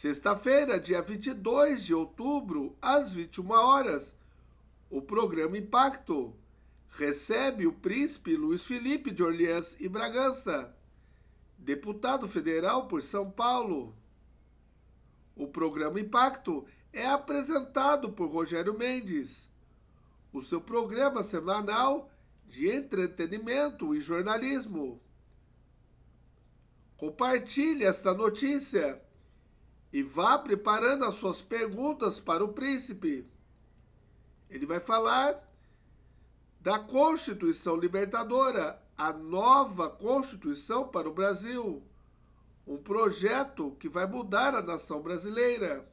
Sexta-feira, dia 22 de outubro, às 21 horas, o programa Impacto recebe o príncipe Luiz Felipe de Orleans e Bragança, deputado federal por São Paulo. O programa Impacto é apresentado por Rogério Mendes. O seu programa semanal de entretenimento e jornalismo. Compartilhe esta notícia e vá preparando as suas perguntas para o príncipe. Ele vai falar da Constituição Libertadora, a nova Constituição para o Brasil, um projeto que vai mudar a nação brasileira.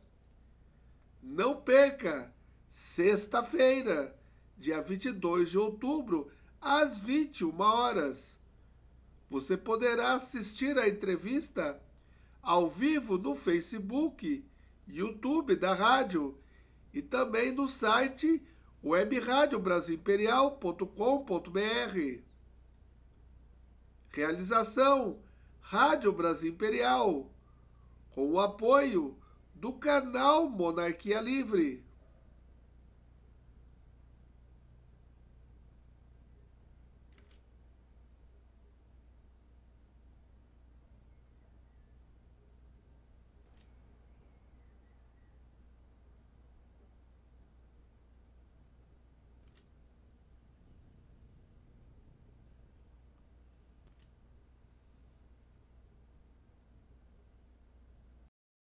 Não perca, sexta-feira, dia 22 de outubro, às 21 horas. Você poderá assistir à entrevista ao vivo no Facebook, YouTube da rádio e também no site webradiobrasimperial.com.br. Realização Rádio Brasil Imperial, com o apoio do canal Monarquia Livre.